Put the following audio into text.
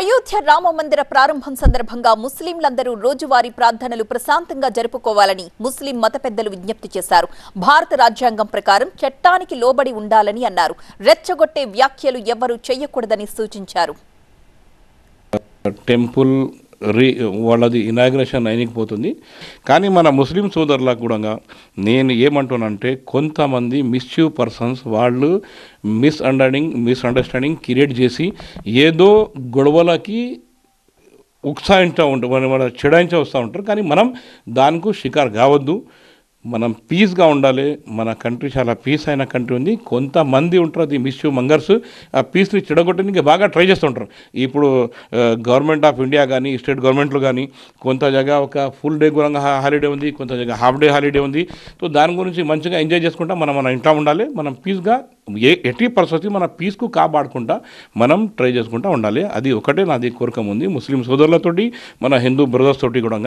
అయోధ్య రామ మందిర ప్రారంభం సందర్భంగా ముస్లింలందరూ రోజువారీ ప్రార్థనలు ప్రశాంతంగా జరుపుకోవాలని ముస్లిం మత పెద్దలు విజ్ఞప్తి చేశారు భారత రాజ్యాంగం ప్రకారం చట్టానికి లోబడి ఉండాలని అన్నారు రెచ్చగొట్టే వ్యాఖ్యలు ఎవరూ చేయకూడదని సూచించారు టెంపుల్ రీ వాళ్ళది ఇనాగ్రేషన్ అయినకపోతుంది పోతుంది కానీ మన ముస్లిం సోదరులకు కూడా నేను ఏమంటున్నానంటే కొంతమంది మిస్యూ పర్సన్స్ వాళ్ళు మిస్అండర్స్టాండింగ్ మిస్అండర్స్టాండింగ్ క్రియేట్ చేసి ఏదో గొడవలకి ఉత్సాహించా ఉంటారు మన చెడాయించా వస్తూ ఉంటారు కానీ మనం దానికి షికారు కావద్దు మనం పీస్గా ఉండాలి మన కంట్రీ చాలా పీస్ అయిన కంట్రీ ఉంది కొంతమంది ఉంటారు అది మిస్ మంగర్స్ ఆ పీస్ని చెడగొట్టడానికి బాగా ట్రై చేస్తుంటారు ఇప్పుడు గవర్నమెంట్ ఆఫ్ ఇండియా కానీ స్టేట్ గవర్నమెంట్లు కానీ కొంత జగా ఒక ఫుల్ డే గురంగా హాలిడే ఉంది కొంత జగా హాఫ్ డే హాలిడే ఉంది సో దాని గురించి మంచిగా ఎంజాయ్ చేసుకుంటా మనం మన ఇంట్లో ఉండాలి మనం పీస్గా ఏ ఎట్టి పరిస్థితి మన పీస్కు కాపాడుకుంటా మనం ట్రై చేసుకుంటూ ఉండాలి అది ఒకటే నాది కోరికం ఉంది ముస్లిం సోదరులతోటి మన హిందూ బ్రదర్స్ తోటి కూడా